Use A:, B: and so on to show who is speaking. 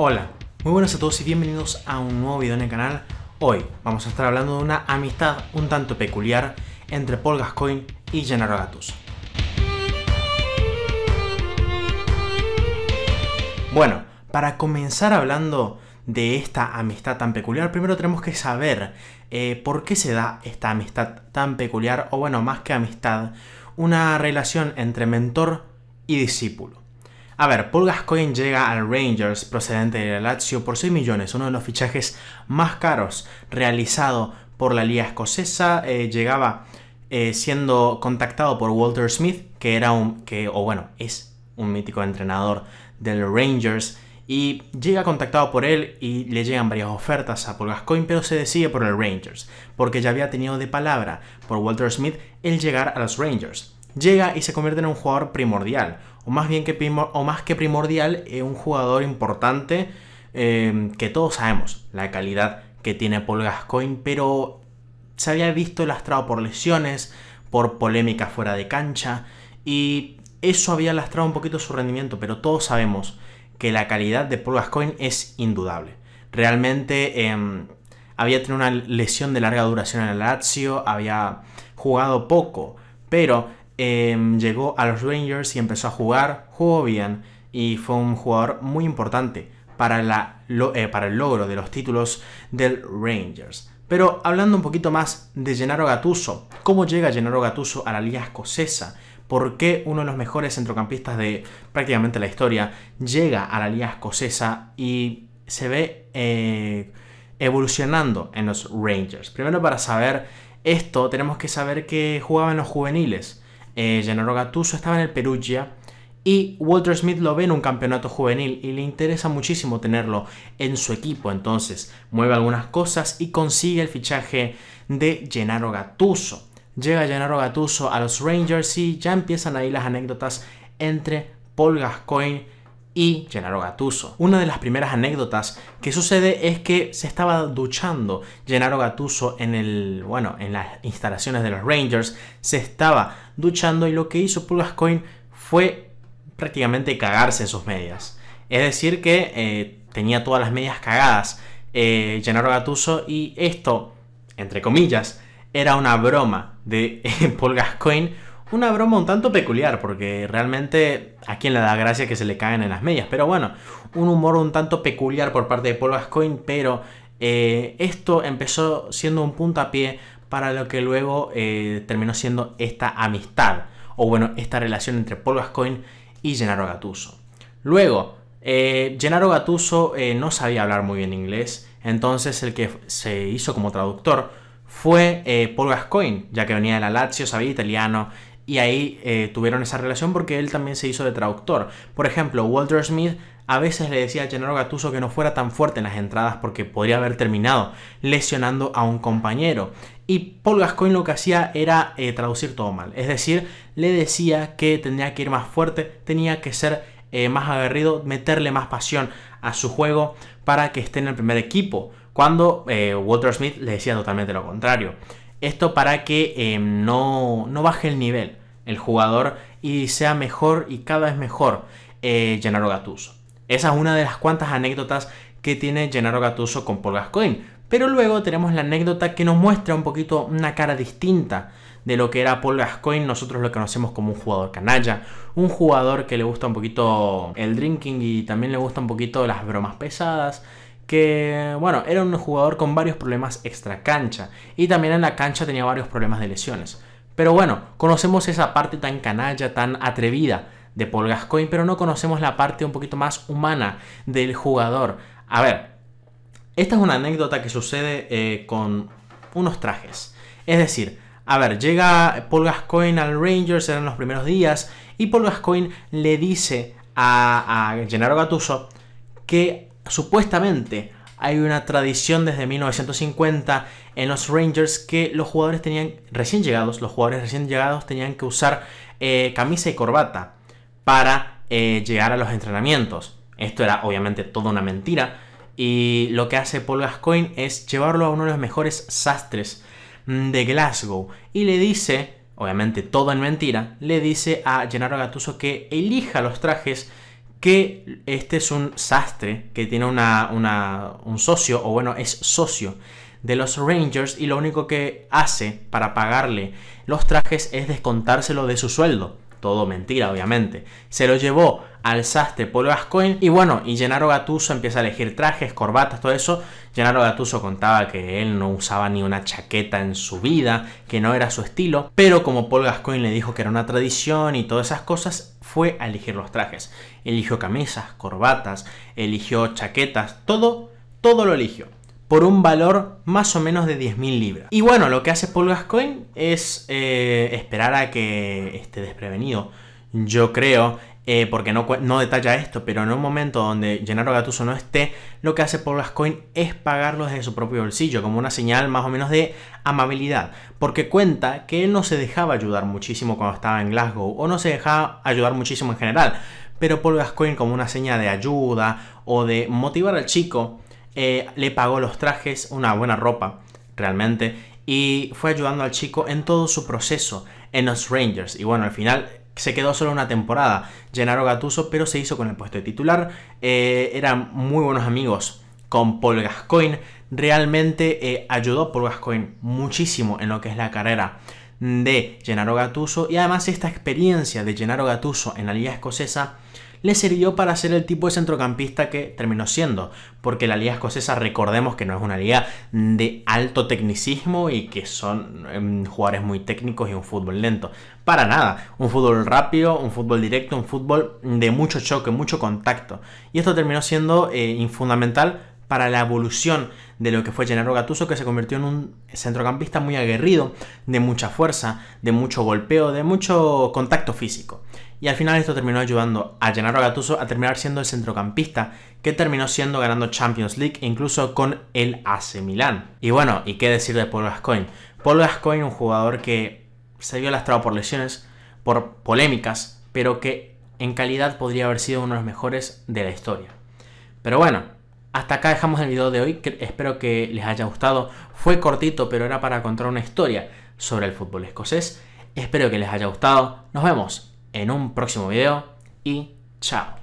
A: Hola, muy buenas a todos y bienvenidos a un nuevo video en el canal. Hoy vamos a estar hablando de una amistad un tanto peculiar entre Paul Gascoigne y Gennaro Gattuso. Bueno, para comenzar hablando de esta amistad tan peculiar, primero tenemos que saber eh, por qué se da esta amistad tan peculiar, o bueno, más que amistad, una relación entre mentor y discípulo. A ver, Paul Gascoigne llega al Rangers procedente de Lazio por 6 millones, uno de los fichajes más caros realizado por la liga escocesa. Eh, llegaba eh, siendo contactado por Walter Smith, que era un, que, o bueno, es un mítico entrenador del Rangers. Y llega contactado por él y le llegan varias ofertas a Paul Gascoigne, pero se decide por el Rangers, porque ya había tenido de palabra por Walter Smith el llegar a los Rangers. Llega y se convierte en un jugador primordial, o más bien que, o más que primordial, eh, un jugador importante eh, que todos sabemos la calidad que tiene Paul Gascoigne, pero se había visto lastrado por lesiones, por polémica fuera de cancha, y eso había lastrado un poquito su rendimiento, pero todos sabemos que la calidad de Paul Gascoigne es indudable. Realmente em, había tenido una lesión de larga duración en el Lazio, había jugado poco, pero Em, llegó a los Rangers y empezó a jugar, jugó bien y fue un jugador muy importante para, la, eh, para el logro de los títulos del Rangers. Pero hablando un poquito más de Gennaro Gatuso, ¿cómo llega Gennaro Gatuso a la liga escocesa? ¿Por qué uno de los mejores centrocampistas de prácticamente la historia llega a la liga escocesa y se ve eh, evolucionando en los Rangers? Primero para saber esto tenemos que saber que jugaba en los juveniles eh, Gennaro Gattuso estaba en el Perugia y Walter Smith lo ve en un campeonato juvenil y le interesa muchísimo tenerlo en su equipo. Entonces mueve algunas cosas y consigue el fichaje de Gennaro Gattuso. Llega Gennaro Gattuso a los Rangers y ya empiezan ahí las anécdotas entre Paul Gascoigne y Gennaro Gatuso. Una de las primeras anécdotas que sucede es que se estaba duchando Gennaro Gatuso en el, bueno, en las instalaciones de los Rangers, se estaba duchando y lo que hizo Paul fue prácticamente cagarse en sus medias. Es decir que eh, tenía todas las medias cagadas eh, Gennaro y esto, entre comillas, era una broma de eh, Paul una broma un tanto peculiar, porque realmente a quien le da gracia que se le caigan en las medias. Pero bueno, un humor un tanto peculiar por parte de Paul Gascoigne, pero eh, esto empezó siendo un pie para lo que luego eh, terminó siendo esta amistad, o bueno, esta relación entre Paul Gascoigne y Gennaro Gattuso. Luego, eh, Gennaro Gattuso eh, no sabía hablar muy bien inglés, entonces el que se hizo como traductor fue Paul Gascoigne, ya que venía de la Lazio, sabía italiano y ahí eh, tuvieron esa relación porque él también se hizo de traductor. Por ejemplo, Walter Smith a veces le decía a Gennaro Gattuso que no fuera tan fuerte en las entradas porque podría haber terminado lesionando a un compañero. Y Paul Gascoigne lo que hacía era eh, traducir todo mal. Es decir, le decía que tenía que ir más fuerte, tenía que ser eh, más aguerrido, meterle más pasión a su juego para que esté en el primer equipo. Cuando Walter Smith le decía totalmente lo contrario. Esto para que em, no, baje el nivel el jugador y sea mejor y cada vez mejor eh, Gennaro Gattuso. Esa es una de las cuantas anécdotas que tiene Gennaro Gattuso con Paul Gascoigne. Pero luego tenemos la anécdota que nos muestra un poquito una cara distinta de lo que era Paul Gascoigne. Nosotros lo conocemos como un jugador canalla, un jugador que le gusta un poquito el drinking y también le gusta un poquito las bromas pesadas que, bueno, era un jugador con varios problemas extra cancha y también en la cancha tenía varios problemas de lesiones. Pero bueno, conocemos esa parte tan canalla, tan atrevida de Paul Gascoigne, pero no conocemos la parte un poquito más humana del jugador. A ver, esta es una anécdota que sucede eh, con unos trajes. Es decir, a ver, llega Paul Gascoigne al Rangers, eran los primeros días, y Paul Gascoigne le dice a, a Gennaro Gattuso que Supuestamente hay una tradición desde 1950 en los Rangers que los jugadores tenían recién llegados, los jugadores recién llegados tenían que usar eh, camisa y corbata para eh, llegar a los entrenamientos. Esto era obviamente toda una mentira y lo que hace Paul Gascoigne es llevarlo a uno de los mejores sastres mm, de Glasgow y le dice, obviamente todo en mentira, le dice a Gennaro Gattuso que elija los trajes que este es un sastre que tiene un socio, o bueno, es socio de los Rangers y lo único que hace para pagarle los trajes es descontárselo de su sueldo. Todo mentira, obviamente. Se lo llevó al sastre Paul Gascoigne y bueno, y Gennaro Gatuso empieza a elegir trajes, corbatas, todo eso. Gennaro Gatuso contaba que él no usaba ni una chaqueta en su vida, que no era su estilo, pero como Paul Gascoigne le dijo que era una tradición y todas esas cosas, fue a elegir los trajes. Eligió camisas, corbatas, eligió chaquetas, todo, todo lo eligió por un valor más o menos de 10.000 libras. Y bueno, lo que hace Paul Gascoigne es eh, esperar a que esté desprevenido. Yo creo, eh, porque no, no, detalla esto, pero en un momento donde Gennaro Gatuso no esté, lo que hace Paul Gascoigne es pagarlo desde su propio bolsillo, como una señal más o menos de amabilidad, porque cuenta que él no se dejaba ayudar muchísimo cuando estaba en Glasgow, o no se dejaba ayudar muchísimo en general, pero Paul Gascoigne como una señal de ayuda o de motivar al chico, eh, le pagó los trajes, una buena ropa, realmente, y fue ayudando al chico en todo su proceso en los Rangers. Y bueno, al final se quedó solo una temporada, Gennaro Gatuso. pero se hizo con el puesto de titular. Eh, eran muy buenos amigos con Paul Gascoigne. Realmente eh, ayudó Paul Gascoigne muchísimo en lo que es la carrera de Gennaro gatuso y además esta experiencia de Gennaro gatuso en la liga escocesa le sirvió para ser el tipo de centrocampista que terminó siendo, porque la liga escocesa, recordemos que no es una liga de alto tecnicismo y que son em, jugadores muy técnicos y un fútbol lento. Para nada, un fútbol rápido, un fútbol directo, un fútbol de mucho choque, mucho contacto. Y esto terminó siendo eh, infundamental para la evolución de lo que fue Gennaro Gattuso, que se convirtió en un centrocampista muy aguerrido, de mucha fuerza, de mucho golpeo, de mucho contacto físico. Y al final esto terminó ayudando a Gennaro Gattuso a terminar siendo el centrocampista que terminó siendo ganando Champions League incluso con el AC Milan. Y bueno, ¿y qué decir de Paul Gascoigne? Paul Gascoigne, un jugador que se vio lastrado por lesiones, por polémicas, pero que en calidad podría haber sido uno de los mejores de la historia. Pero bueno, hasta acá dejamos el video de hoy, espero que les haya gustado. Fue cortito, pero era para contar una historia sobre el fútbol escocés. Espero que les haya gustado. Nos vemos en un próximo video y chao.